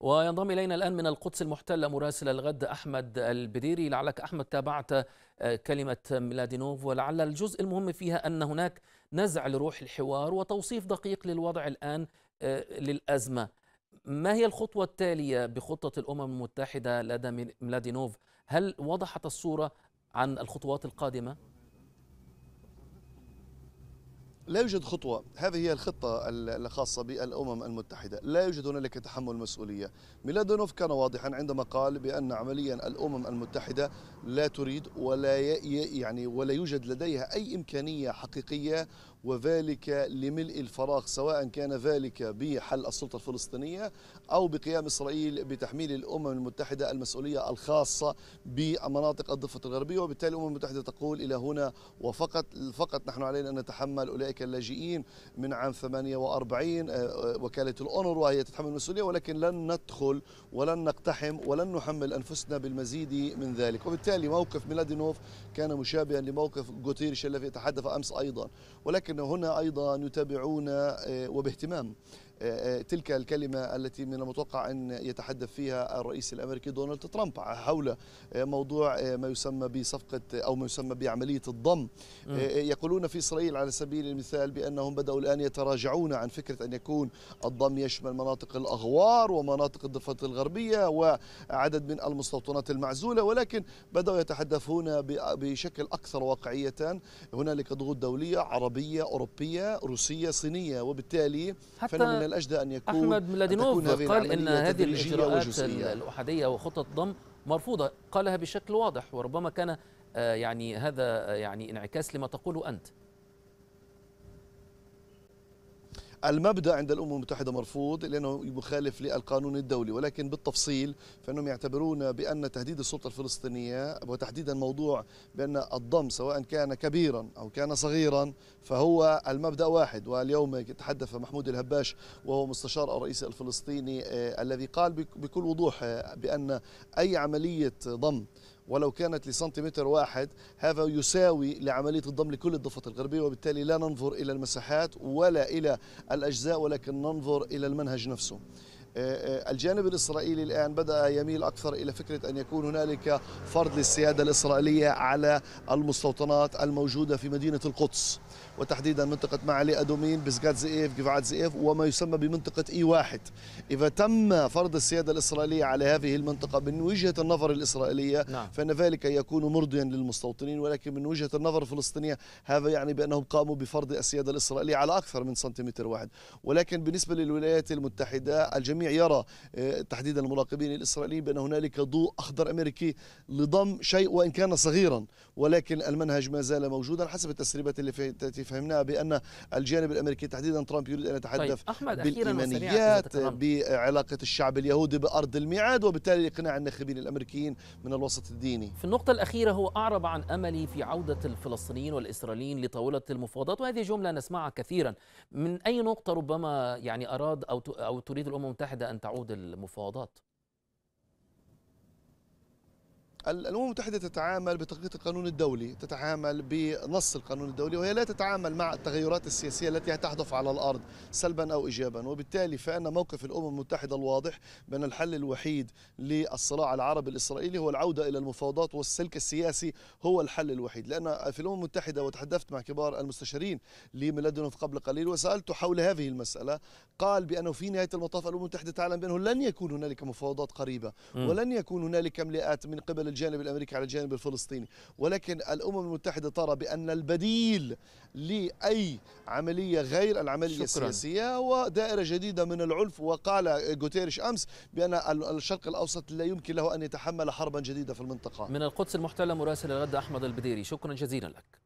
وينضم إلينا الآن من القدس المحتلة مراسل الغد أحمد البديري لعلك أحمد تابعت آه، كلمة ميلادينوف ولعل الجزء المهم فيها أن هناك نزع لروح الحوار وتوصيف دقيق للوضع الآن آه، للأزمة ما هي الخطوة التالية بخطة الأمم المتحدة لدى ميلادينوف هل وضحت الصورة عن الخطوات القادمة؟ لا يوجد خطوة هذه هي الخطة الخاصة بالأمم المتحدة لا يوجد هنالك تحمل مسؤولية ميلادونوف كان واضحا عندما قال بأن عمليا الأمم المتحدة لا تريد ولا يعني ولا يوجد لديها أي إمكانية حقيقية وذلك لملء الفراغ سواء كان ذلك بحل السلطة الفلسطينية أو بقيام إسرائيل بتحميل الأمم المتحدة المسؤولية الخاصة بمناطق الضفة الغربية وبالتالي الأمم المتحدة تقول إلى هنا وفقط فقط نحن علينا أن نتحمل أولئك اللاجئين من عام 48 آه، آه، وكالة الأونر وهي تتحمل المسؤولية ولكن لن ندخل ولن نقتحم ولن نحمل أنفسنا بالمزيد من ذلك وبالتالي موقف ميلادينوف كان مشابها لموقف جوتيريش الذي تحدث أمس أيضا ولكن ولكن هنا أيضا يتابعون آه، وباهتمام آه، آه، تلك الكلمة التي من المتوقع أن يتحدث فيها الرئيس الأمريكي دونالد ترامب حول آه، موضوع ما يسمى بصفقة أو ما يسمى بعملية الضم يقولون في إسرائيل على سبيل المثال بأنهم بدأوا الآن يتراجعون عن فكرة أن يكون الضم يشمل مناطق الأغوار ومناطق الضفة الغربية وعدد من المستوطنات المعزولة ولكن بدأوا يتحدثون بشكل أكثر واقعية هنالك ضغوط دولية عربية أوروبية روسية صينية وبالتالي حتى من الأجدى أن يكون أحمد ملادينوف قال إن هذه الإجراءات الأحادية وخطط ضم مرفوضة قالها بشكل واضح وربما كان آه، يعني هذا آه، يعني انعكاس لما تقوله أنت المبدا عند الامم المتحده مرفوض لانه مخالف للقانون الدولي ولكن بالتفصيل فانهم يعتبرون بان تهديد السلطه الفلسطينيه وتحديدا موضوع بان الضم سواء كان كبيرا او كان صغيرا فهو المبدا واحد واليوم تحدث محمود الهباش وهو مستشار الرئيس الفلسطيني آه، الذي قال بكل وضوح آه، بان اي عمليه ضم ولو كانت لسنتيمتر واحد هذا يساوي لعملية الضم لكل الضفة الغربية وبالتالي لا ننظر إلى المساحات ولا إلى الأجزاء ولكن ننظر إلى المنهج نفسه الجانب الإسرائيلي الآن بدأ يميل أكثر إلى فكرة أن يكون هنالك فرض للسيادة الإسرائيلية على المستوطنات الموجودة في مدينة القدس وتحديدا منطقة معالي أدومين بسقات زئيف جفعات زئيف وما يسمى بمنطقة إي واحد إذا تم فرض السيادة الإسرائيلية على هذه المنطقة من وجهة النظر الإسرائيلية نعم. فإن ذلك يكون مرضيا للمستوطنين ولكن من وجهة النظر الفلسطينية هذا يعني بأنهم قاموا بفرض السيادة الإسرائيلية على أكثر من سنتيمتر واحد ولكن بالنسبة للولايات المتحدة الجميع الجميع يرى آه، تحديدا المراقبين الإسرائيليين بأن هنالك ضوء أخضر أمريكي لضم شيء وإن كان صغيرا ولكن المنهج ما زال موجودا حسب التسريبات التي فهمناها بأن الجانب الأمريكي تحديدا ترامب يريد أن يتحدث طيب. بالإيمانيات بعلاقة الشعب اليهودي بأرض الميعاد وبالتالي إقناع الناخبين الأمريكيين من الوسط الديني في النقطة الأخيرة هو أعرب عن أملي في عودة الفلسطينيين والإسرائيليين لطاولة المفاوضات وهذه جملة نسمعها كثيرا من أي نقطة ربما يعني أراد أو أو تريد الأمم المتحدة واحدة أن تعود المفاوضات الامم المتحده تتعامل بتطبيق القانون الدولي، تتعامل بنص القانون الدولي وهي لا تتعامل مع التغيرات السياسيه التي تحدث على الارض سلبا او ايجابا، وبالتالي فان موقف الامم المتحده الواضح بان الحل الوحيد للصراع العربي الاسرائيلي هو العوده الى المفاوضات والسلك السياسي هو الحل الوحيد، لان في الامم المتحده وتحدثت مع كبار المستشارين لميلادينوف قبل قليل وسالته حول هذه المساله، قال بانه في نهايه المطاف الامم المتحده تعلم بانه لن يكون هنالك مفاوضات قريبه ولن يكون هنالك ملاءات من قبل الجانب الأمريكي على الجانب الفلسطيني ولكن الأمم المتحدة ترى بأن البديل لأي عملية غير العملية شكرا. السياسية هو دائرة جديدة من العنف وقال جوتيريش أمس بأن الشرق الأوسط لا يمكن له أن يتحمل حربا جديدة في المنطقة من القدس المحتلة مراسل الغد أحمد البديري شكرا جزيلا لك